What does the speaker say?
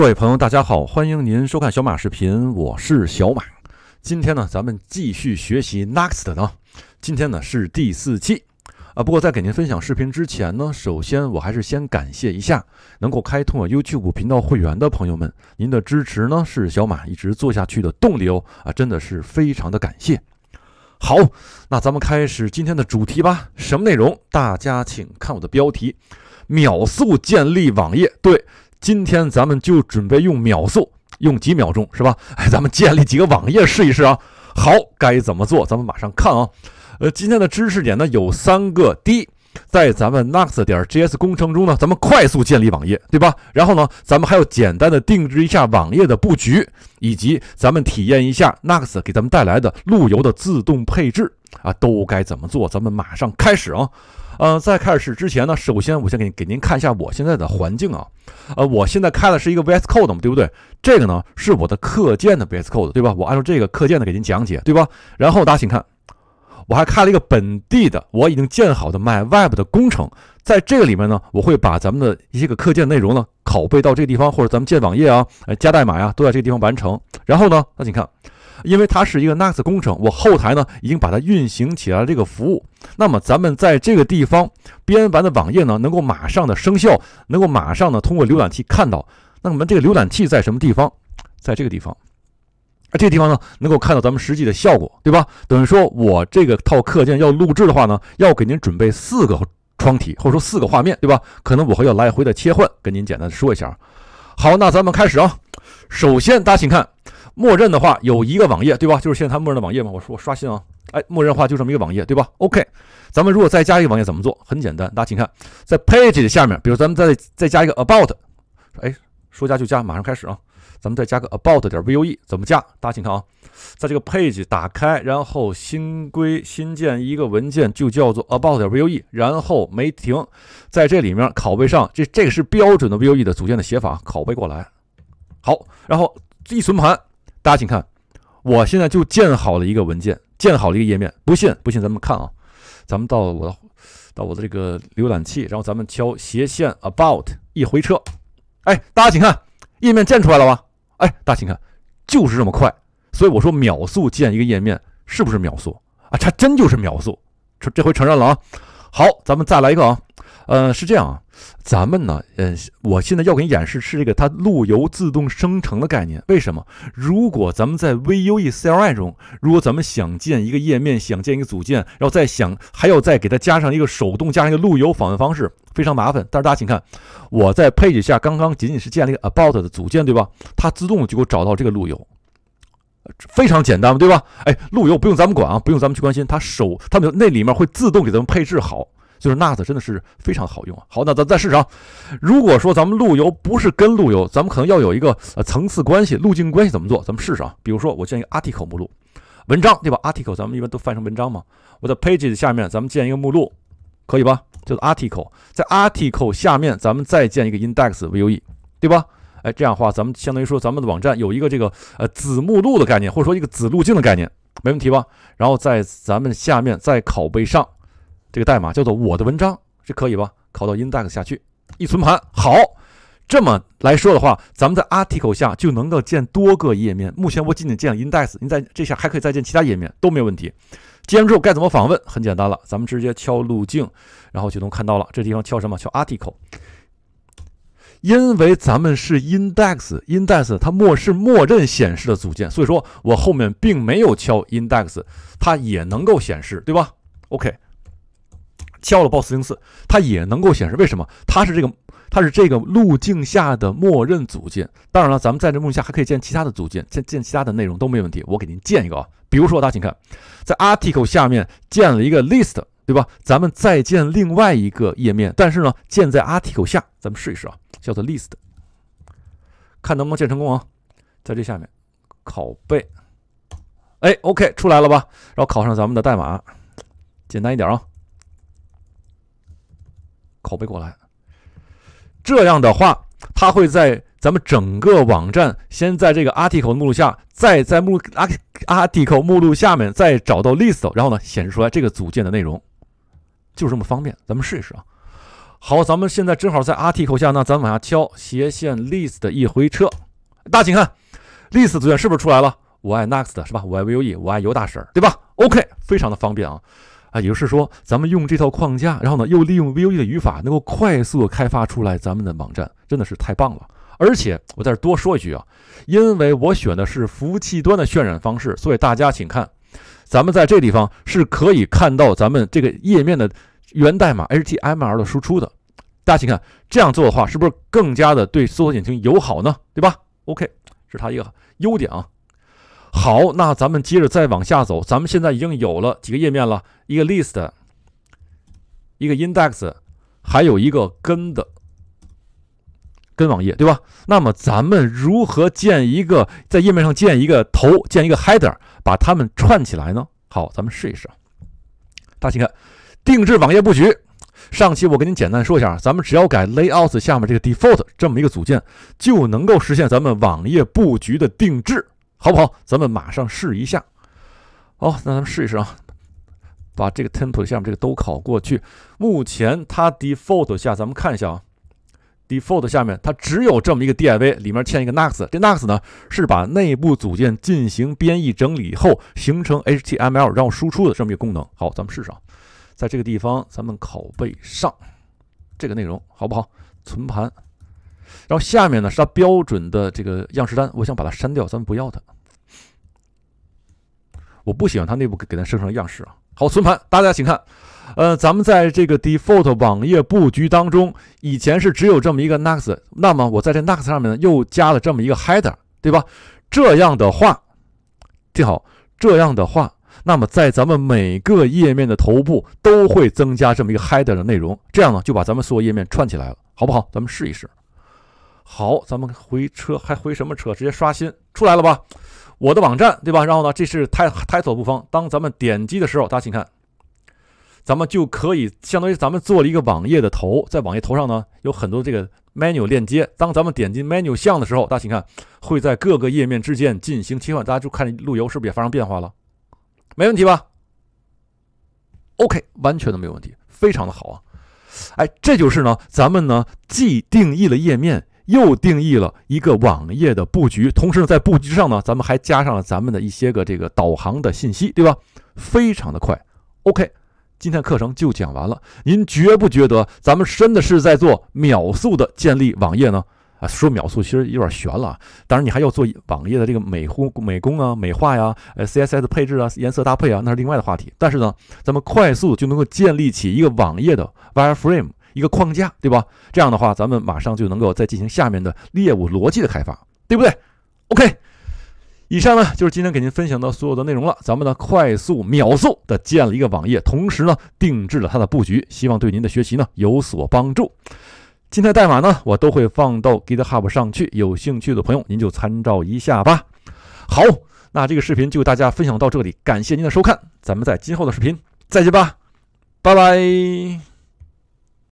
各位朋友，大家好，欢迎您收看小马视频，我是小马。今天呢，咱们继续学习 Next 呢，今天呢是第四期，啊，不过在给您分享视频之前呢，首先我还是先感谢一下能够开通我 YouTube 频道会员的朋友们，您的支持呢是小马一直做下去的动力哦，啊，真的是非常的感谢。好，那咱们开始今天的主题吧，什么内容？大家请看我的标题：秒速建立网页。对。今天咱们就准备用秒速，用几秒钟是吧？哎，咱们建立几个网页试一试啊。好，该怎么做？咱们马上看啊。呃，今天的知识点呢有三个：第一，在咱们 n e x t 点 JS 工程中呢，咱们快速建立网页，对吧？然后呢，咱们还要简单的定制一下网页的布局，以及咱们体验一下 n e x t 给咱们带来的路由的自动配置啊。都该怎么做？咱们马上开始啊。嗯，在开始之前呢，首先我先给给您看一下我现在的环境啊，呃，我现在开的是一个 VS Code 嘛，对不对？这个呢是我的课件的 VS Code，对吧？我按照这个课件的给您讲解，对吧？然后大家请看，我还开了一个本地的，我已经建好的 My Web 的工程，在这个里面呢，我会把咱们的一些个课件内容呢，拷贝到这个地方，或者咱们建网页啊，加代码呀，都在这个地方完成。然后呢，大家请看。因为它是一个 n e x t 工程，我后台呢已经把它运行起来这个服务。那么咱们在这个地方编完的网页呢，能够马上的生效，能够马上呢通过浏览器看到。那我们这个浏览器在什么地方？在这个地方。啊，这个地方呢能够看到咱们实际的效果，对吧？等于说我这个套课件要录制的话呢，要给您准备四个窗体，或者说四个画面，对吧？可能我会要来回的切换，跟您简单的说一下。好，那咱们开始啊。首先，大家请看。默认的话有一个网页对吧？就是现在它默认的网页嘛。我说我刷新啊，哎，默认的话就这么一个网页对吧？OK，咱们如果再加一个网页怎么做？很简单，大家请看，在 page 的下面，比如咱们再再加一个 about，哎，说加就加，马上开始啊。咱们再加个 about 点 vue，怎么加？大家请看啊，在这个 page 打开，然后新规新建一个文件就叫做 about 点 vue，然后没停，在这里面拷贝上，这这个是标准的 vue 的组件的写法，拷贝过来，好，然后一存盘。大家请看，我现在就建好了一个文件，建好了一个页面。不信，不信咱们看啊，咱们到我的，到我的这个浏览器，然后咱们敲斜线 about 一回车。哎，大家请看，页面建出来了吧？哎，大家请看，就是这么快。所以我说秒速建一个页面，是不是秒速啊？它真就是秒速。这这回承认了啊。好，咱们再来一个啊。呃，是这样啊，咱们呢，嗯，我现在要给你演示是这个它路由自动生成的概念。为什么？如果咱们在 Vue CLI 中，如果咱们想建一个页面，想建一个组件，然后再想还要再给它加上一个手动加上一个路由访问方式，非常麻烦。但是大家请看，我在配置下，刚刚仅仅是建立一个 About 的组件，对吧？它自动就给我找到这个路由，非常简单嘛，对吧？哎，路由不用咱们管啊，不用咱们去关心，它手它那里面会自动给咱们配置好。就是 Nas 真的是非常好用啊。好，那咱再试试啊。如果说咱们路由不是跟路由，咱们可能要有一个呃层次关系、路径关系怎么做？咱们试试啊。比如说，我建一个 article 目录，文章对吧？article 咱们一般都翻译成文章嘛。我在 pages 下面咱们建一个目录，可以吧？叫 article。在 article 下面咱们再建一个 index.vue 对吧？哎，这样的话，咱们相当于说咱们的网站有一个这个呃子目录的概念，或者说一个子路径的概念，没问题吧？然后在咱们下面再拷贝上。这个代码叫做我的文章，这可以吧？拷到 index 下去，一存盘，好。这么来说的话，咱们在 article 下就能够建多个页面。目前我仅仅建了 index，您在这下还可以再建其他页面，都没有问题。建完之后该怎么访问？很简单了，咱们直接敲路径，然后就能看到了。这地方敲什么？敲 article，因为咱们是 index，index 它默是默认显示的组件，所以说我后面并没有敲 index，它也能够显示，对吧？OK。敲了 boss 零四，它也能够显示。为什么？它是这个，它是这个路径下的默认组件。当然了，咱们在这路径下还可以建其他的组件，建建其他的内容都没问题。我给您建一个啊，比如说大家请看，在 article 下面建了一个 list，对吧？咱们再建另外一个页面，但是呢，建在 article 下，咱们试一试啊，叫做 list，看能不能建成功啊？在这下面，拷贝，哎，OK，出来了吧？然后拷上咱们的代码，简单一点啊。拷贝过来，这样的话，它会在咱们整个网站，先在这个 a rt i c l e 目录下，再在目 a rt i c l e 目录下面，再找到 list，然后呢，显示出来这个组件的内容，就这么方便。咱们试一试啊。好，咱们现在正好在 a rt i c l e 下，那咱往下敲斜线 list 一回车，大家请看 list 组件是不是出来了？我爱 next 是吧？我爱 v U E，我爱尤大婶，对吧？OK，非常的方便啊。啊，也就是说，咱们用这套框架，然后呢，又利用 Vue 的语法，能够快速开发出来咱们的网站，真的是太棒了。而且我在这多说一句啊，因为我选的是服务器端的渲染方式，所以大家请看，咱们在这地方是可以看到咱们这个页面的源代码 HTML 的输出的。大家请看，这样做的话，是不是更加的对搜索引擎友好呢？对吧？OK，是它一个优点啊。好，那咱们接着再往下走。咱们现在已经有了几个页面了，一个 list，一个 index，还有一个根的根网页，对吧？那么咱们如何建一个在页面上建一个头，建一个 header，把它们串起来呢？好，咱们试一试大家请看，定制网页布局。上期我给您简单说一下，咱们只要改 layout 下面这个 default 这么一个组件，就能够实现咱们网页布局的定制。好不好？咱们马上试一下。哦，那咱们试一试啊，把这个 template 下面这个都拷过去。目前它 default 下，咱们看一下啊，default 下面它只有这么一个 div，里面嵌一个 next。这 next 呢，是把内部组件进行编译整理后形成 HTML，然后输出的这么一个功能。好，咱们试试啊，在这个地方咱们拷贝上这个内容，好不好？存盘。然后下面呢是它标准的这个样式单，我想把它删掉，咱们不要它。我不喜欢它内部给给它生成样式。啊。好，存盘。大家请看，呃，咱们在这个 default 网页布局当中，以前是只有这么一个 n x t 那么我在这 n x t 上面呢又加了这么一个 header，对吧？这样的话，记好这样的话，那么在咱们每个页面的头部都会增加这么一个 header 的内容，这样呢就把咱们所有页面串起来了，好不好？咱们试一试。好，咱们回车还回什么车？直接刷新出来了吧？我的网站对吧？然后呢，这是 t l 所不方。当咱们点击的时候，大家请看，咱们就可以相当于咱们做了一个网页的头，在网页头上呢有很多这个 menu 链接。当咱们点击 menu 项的时候，大家请看，会在各个页面之间进行切换。大家就看路由是不是也发生变化了？没问题吧？OK，完全的没有问题，非常的好啊！哎，这就是呢，咱们呢既定义了页面。又定义了一个网页的布局，同时呢，在布局上呢，咱们还加上了咱们的一些个这个导航的信息，对吧？非常的快。OK，今天课程就讲完了。您觉不觉得咱们真的是在做秒速的建立网页呢？啊，说秒速其实有点悬了。当然，你还要做网页的这个美工、美工啊、美化呀、呃 CSS 配置啊、颜色搭配啊，那是另外的话题。但是呢，咱们快速就能够建立起一个网页的 Wireframe。一个框架，对吧？这样的话，咱们马上就能够再进行下面的猎物逻辑的开发，对不对？OK，以上呢就是今天给您分享的所有的内容了。咱们呢快速秒速的建了一个网页，同时呢定制了它的布局，希望对您的学习呢有所帮助。今天的代码呢我都会放到 GitHub 上去，有兴趣的朋友您就参照一下吧。好，那这个视频就给大家分享到这里，感谢您的收看，咱们在今后的视频再见吧，拜拜。